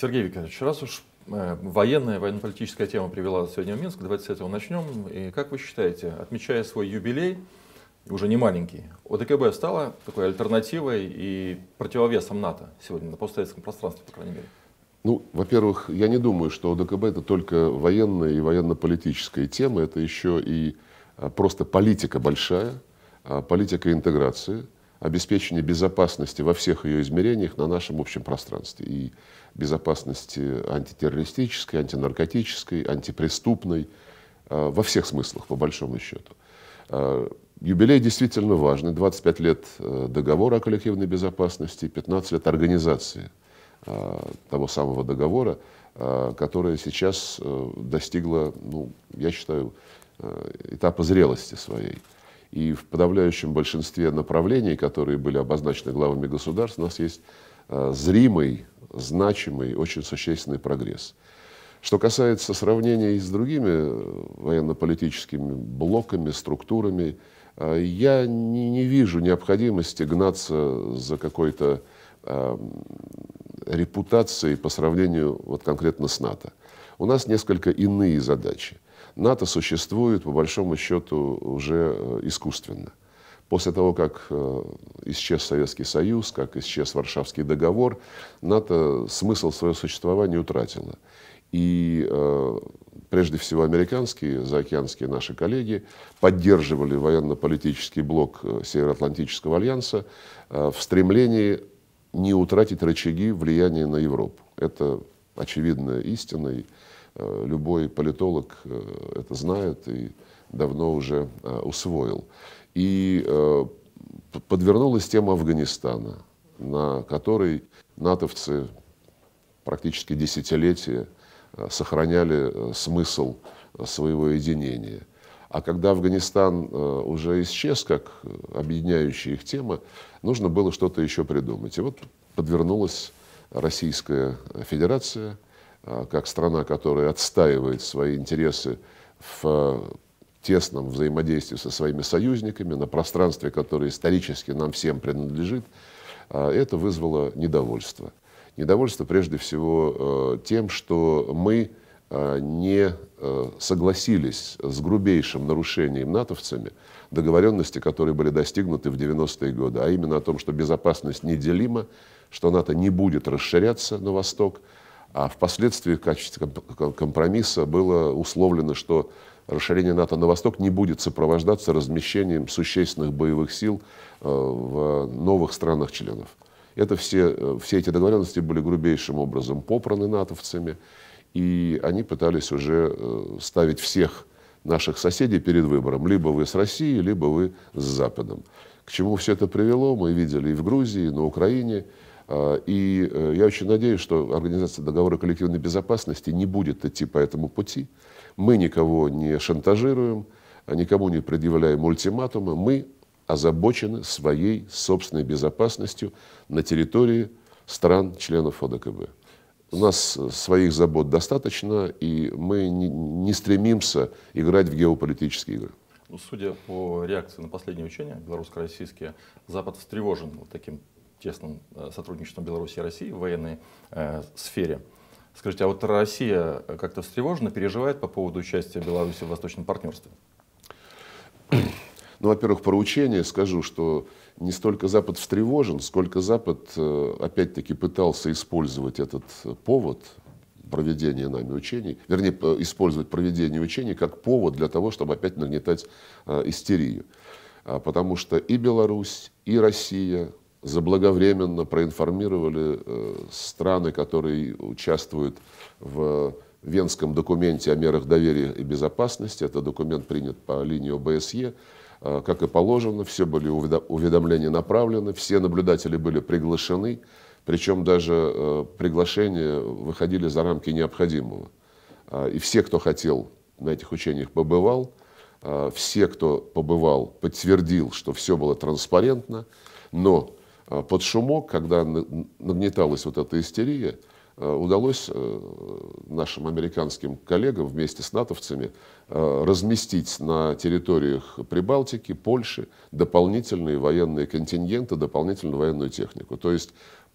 Сергей Викторович, раз уж э, военная, военно-политическая тема привела сегодня в Минск, давайте с этого начнем. И как вы считаете, отмечая свой юбилей, уже не маленький, ОДКБ стала такой альтернативой и противовесом НАТО сегодня на постсоветском пространстве, по крайней мере? Ну, во-первых, я не думаю, что ОДКБ это только военная и военно-политическая тема, это еще и а, просто политика большая, а, политика интеграции – обеспечения безопасности во всех ее измерениях на нашем общем пространстве. И безопасности антитеррористической, антинаркотической, антипреступной, э, во всех смыслах, по большому счету. Э, юбилей действительно важный. 25 лет э, договора о коллективной безопасности, 15 лет организации того самого договора, которая сейчас достигла, ну, я считаю, этапа зрелости своей. И в подавляющем большинстве направлений, которые были обозначены главами государств, у нас есть э, зримый, значимый, очень существенный прогресс. Что касается сравнения с другими э, военно-политическими блоками, структурами, э, я не, вижу необходимости гнаться за какой-то эм, репутации по сравнению вот конкретно с НАТО. У нас несколько иные задачи. НАТО существует, по большому счету, уже э, искусственно. После того, как э, исчез Советский Союз, как исчез Варшавский договор, НАТО смысл своего существования утратило. И э, прежде всего американские, заокеанские наши коллеги поддерживали военно-политический блок Североатлантического альянса в стремлении не утратить рычаги влияния на Европу. Это очевидная истина, и э, любой политолог э, это знает и давно уже э, усвоил. И подвернулась тема Афганистана, на которой натовцы практически десятилетия сохраняли смысл своего единения – а когда Афганистан э, уже исчез как э, объединяющая их тема, нужно было что-то еще придумать. И вот подвернулась Российская Федерация, э, как страна, которая отстаивает свои интересы в тесном взаимодействии со своими союзниками, на пространстве, которое исторически нам всем принадлежит, это вызвало недовольство. Недовольство прежде всего тем, что мы а, не э, согласились с грубейшим нарушением натовцами договоренности, которые были достигнуты в 90-е годы, а именно о том, что безопасность неделима, что НАТО не будет расширяться на восток, а впоследствии в качестве компромисса было условлено, что расширение НАТО на восток не будет сопровождаться размещением существенных боевых сил э, в новых странах-членов. Это все, э, все эти договоренности были грубейшим образом попраны натовцами, и они пытались уже э, ставить всех наших соседей перед выбором. Либо вы с Россией, либо вы с Западом. К чему все это привело, мы видели и в Грузии, и на Украине. А, и э, я очень надеюсь, что Организация договора коллективной безопасности не будет идти по этому пути. Мы никого не шантажируем, никому не предъявляем ультиматумы. Мы озабочены своей собственной безопасностью на территории стран-членов ОДКБ. У нас э, своих забот достаточно, и мы не, стремимся играть в геополитические игры. Ну, судя по реакции на последнее учение белорусско-российские, Запад встревожен вот таким тесным э, сотрудничеством Беларуси и России в военной э, сфере. Скажите, а вот Россия э, как-то встревожена, переживает по поводу участия Беларуси в Восточном партнерстве? Ну, во-первых, про учение скажу, что не столько Запад встревожен, сколько Запад, э, опять-таки, пытался использовать этот повод проведения нами учений, вернее, использовать проведение учений как повод для того, чтобы опять нагнетать э, истерию. А, потому что и Беларусь, и Россия заблаговременно проинформировали э, страны, которые участвуют в Венском документе о мерах доверия и безопасности. Это документ принят по линии ОБСЕ. Э, как и положено, все были уведомления направлены, все наблюдатели были приглашены, причем даже э, приглашения выходили за рамки необходимого. Э, и все, кто хотел, на этих учениях побывал, все, кто побывал, подтвердил, что все было транспарентно, но под шумок, когда нагнеталась вот эта истерия, Э, удалось э, нашим американским коллегам вместе с натовцами э, разместить на территориях Прибалтики, Польши дополнительные военные контингенты, дополнительную военную технику. То есть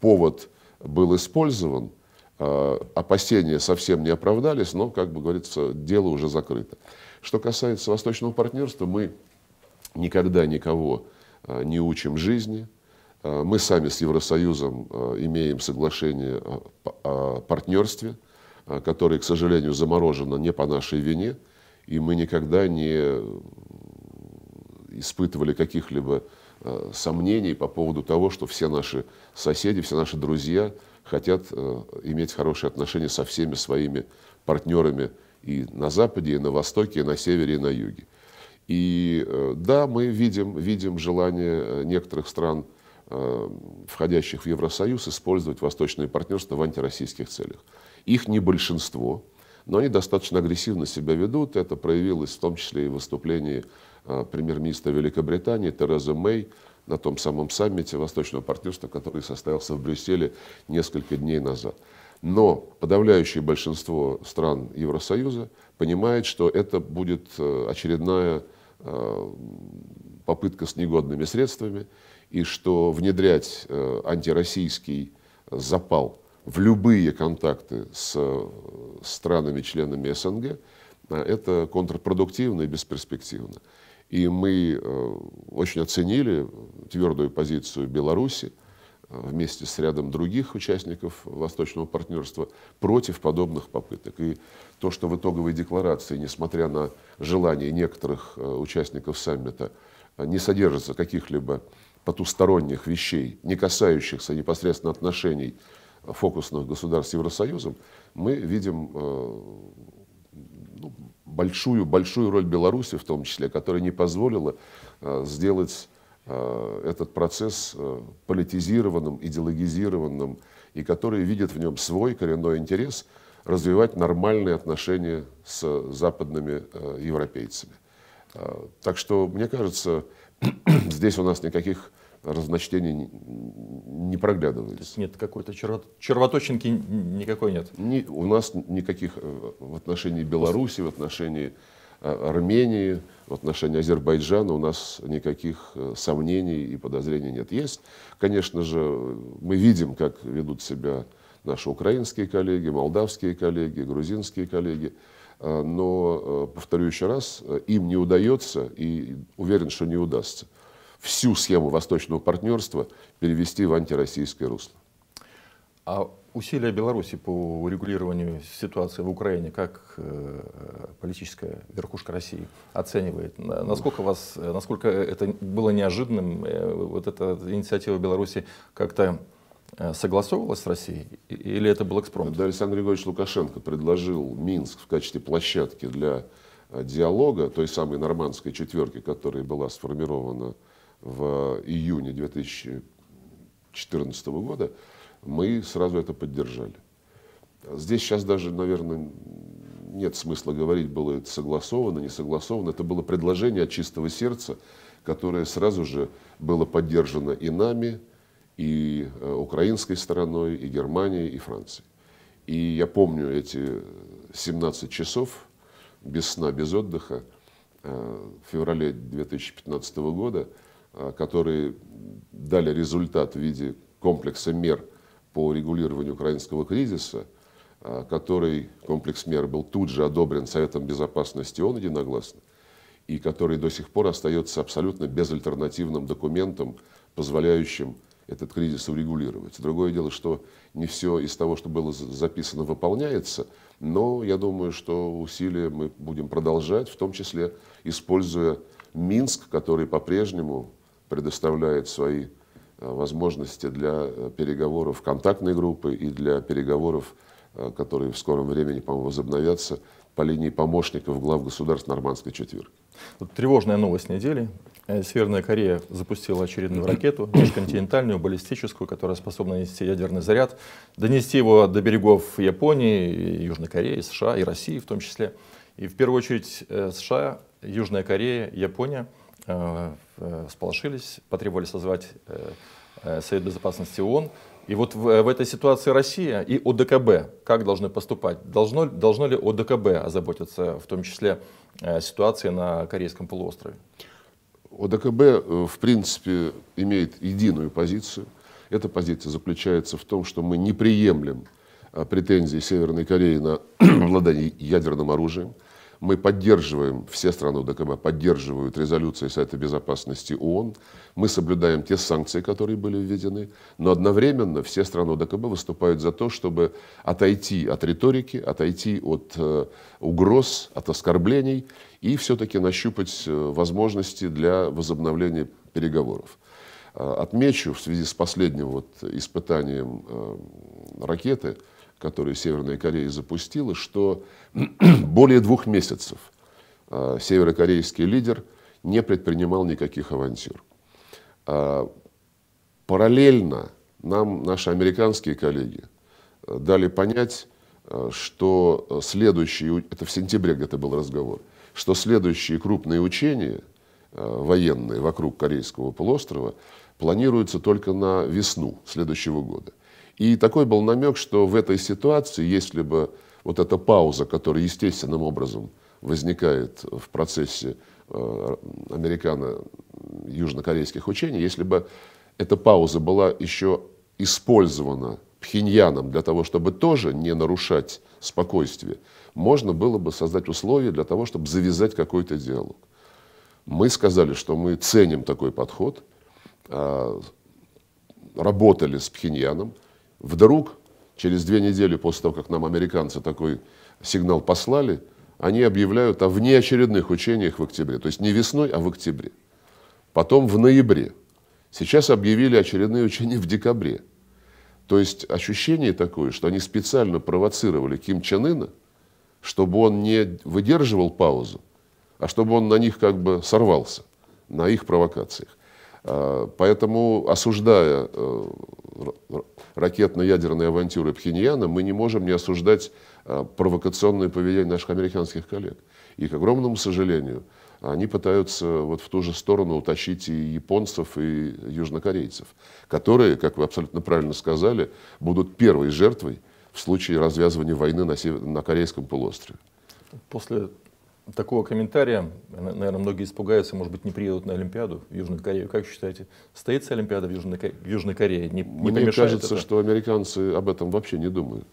повод был использован, опасения совсем не оправдались, но, как бы говорится, дело уже закрыто. Что касается восточного партнерства, мы никогда никого не учим жизни – Э, мы сами с Евросоюзом э, имеем соглашение о партнерстве, э, которое, к сожалению, заморожено не по нашей вине, и мы никогда не испытывали каких-либо сомнений по поводу того, что все наши соседи, все наши друзья хотят иметь хорошие отношения со всеми своими партнерами и на Западе, и на Востоке, и на Севере, и на Юге. И да, мы видим, видим желание некоторых стран Э, входящих в Евросоюз, использовать восточное партнерство в антироссийских целях. Их не большинство, но они достаточно агрессивно себя ведут. Это проявилось в том числе и в выступлении э, премьер-министра Великобритании Терезы Мэй на том самом саммите Восточного партнерства, который состоялся в Брюсселе несколько дней назад. Но подавляющее большинство стран Евросоюза понимает, что это будет э, очередная попытка с негодными средствами, и что внедрять э, антироссийский запал в любые контакты с э, странами-членами СНГ, э, это контрпродуктивно и бесперспективно. И мы очень оценили твердую позицию Беларуси вместе с рядом других участников Восточного партнерства против подобных попыток. И то, что в итоговой декларации, несмотря на желание некоторых участников саммита, не содержится каких-либо потусторонних вещей, не касающихся непосредственно отношений фокусных государств с Евросоюзом, мы видим э, ну, большую, большую роль Беларуси в том числе, которая не позволила э, сделать э, этот процесс политизированным, идеологизированным, и которые видят в нем свой коренной интерес развивать нормальные отношения с западными европейцами. Так что, мне кажется, здесь у нас никаких разночтений не проглядывались. То нет какой-то черво... червоточинки никакой нет? Ни, у нас никаких э, в отношении Беларуси, в отношении э, Армении, в отношении Азербайджана у нас никаких э, сомнений и подозрений нет. Есть, конечно же, мы видим, как ведут себя наши украинские коллеги, молдавские коллеги, грузинские коллеги. Э, но, э, повторю еще раз, э, им не удается и уверен, что не удастся всю схему восточного партнерства перевести в антироссийское русло. А усилия Беларуси по урегулированию ситуации в Украине, как политическая верхушка России оценивает? Насколько, вас, насколько это было неожиданным, вот эта инициатива Беларуси как-то Э, согласовывалось с Россией или это был экспромт? Когда Александр Григорьевич Лукашенко предложил Минск в качестве площадки для э, диалога той самой нормандской четверки, которая была сформирована в июне 2014 года, мы сразу это поддержали. Здесь сейчас даже, наверное, нет смысла говорить, было это согласовано, не согласовано. Это было предложение от чистого сердца, которое сразу же было поддержано и нами, и э, украинской стороной, и Германией, и Францией. И я помню эти 17 часов без сна, без отдыха э, в феврале 2015 года, э, которые дали результат в виде комплекса мер по регулированию украинского кризиса, который комплекс мер был тут же одобрен Советом Безопасности ООН единогласно, и который до сих пор остается абсолютно безальтернативным документом, позволяющим этот кризис урегулировать. Другое дело, что не все из того, что было записано, выполняется, но я думаю, что усилия мы будем продолжать, в том числе используя Минск, который по-прежнему предоставляет свои э, возможности для э, переговоров контактной группы и для переговоров, э, которые в скором времени, по-моему, возобновятся по линии помощников глав государств Нормандской четверки. Тревожная новость недели. Э, Северная Корея запустила очередную ракету, межконтинентальную, баллистическую, которая способна нести ядерный заряд, донести его до берегов Японии, Южной Кореи, США и России в том числе. И в первую очередь э, США, Южная Корея, Япония э, сполошились, потребовали созвать Совет Безопасности ООН. И вот в, в этой ситуации Россия и ОДКБ как должны поступать? Должно, должно ли ОДКБ озаботиться в том числе ситуацией на Корейском полуострове? ОДКБ, э, в принципе, имеет единую позицию. Эта позиция заключается в том, что мы не приемлем э, претензии Северной Кореи на владание ядерным оружием. Мы поддерживаем, все страны ОДКБ поддерживают резолюции Совета Безопасности ООН. Мы соблюдаем те санкции, которые были введены. Но одновременно все страны ОДКБ выступают за то, чтобы отойти от риторики, отойти от э, угроз, от оскорблений и все-таки нащупать э, возможности для возобновления переговоров. Э, отмечу в связи с последним вот испытанием э, ракеты – который Северная Корея запустила, что более двух месяцев а, северокорейский лидер не предпринимал никаких авантюр. А, параллельно нам наши американские коллеги а, дали понять, что следующие, это в сентябре где-то был разговор, что следующие крупные учения военные вокруг Корейского полуострова планируются только на весну следующего года – и такой был намек, что в этой ситуации, если бы вот эта пауза, которая естественным образом возникает в процессе э, американо-южнокорейских учений, если бы эта пауза была еще использована Пхеньяном для того, чтобы тоже не нарушать спокойствие, можно было бы создать условия для того, чтобы завязать какой-то диалог. Мы сказали, что мы ценим такой подход, а, работали с Пхеньяном, Вдруг, через две недели после того, как нам американцы такой сигнал послали, они объявляют о внеочередных учениях в октябре. То есть не весной, а в октябре. Потом в ноябре. Сейчас объявили очередные учения в декабре. То есть ощущение такое, что они специально провоцировали Ким Чен Ына, чтобы он не выдерживал паузу, а чтобы он на них как бы сорвался, на их провокациях. А, поэтому, осуждая э, ракетно-ядерной авантюры Пхеньяна, мы не можем не осуждать а, провокационное поведение наших американских коллег. И, к огромному сожалению, они пытаются вот в ту же сторону утащить и японцев, и южнокорейцев, которые, как вы абсолютно правильно сказали, будут первой жертвой в случае развязывания войны на, север, на Корейском полуострове. После такого комментария, наверное, многие испугаются, может быть, не приедут на Олимпиаду в Южную Корею. Как считаете, состоится Олимпиада в Южной, в Южной Корее? Не, не Мне кажется, это? что американцы об этом вообще не думают.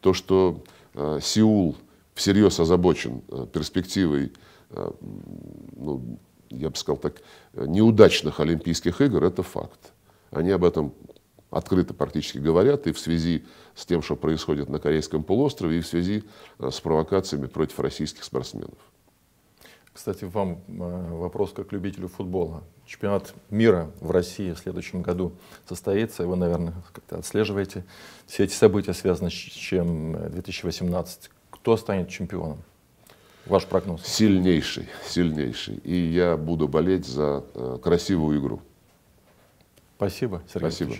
То, что э, Сеул всерьез озабочен э, перспективой, э, ну, я бы сказал так, э, неудачных Олимпийских игр, это факт. Они об этом открыто практически говорят, и в связи с тем, что происходит на Корейском полуострове, и в связи э, с провокациями против российских спортсменов. Кстати, вам э, вопрос как любителю футбола. Чемпионат мира в России в следующем году состоится. Вы, наверное, как-то отслеживаете. Все эти события связаны с чем 2018. Э, Кто станет чемпионом? Ваш прогноз? Сильнейший, сильнейший. И я буду болеть за красивую игру. Спасибо, Сергей Спасибо.